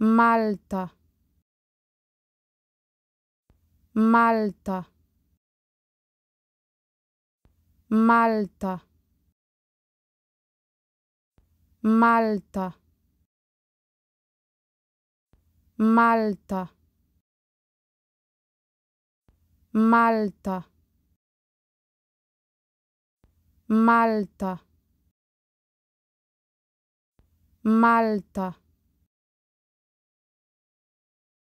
Malta Malta Malta Malta Malta Malta Malta Malta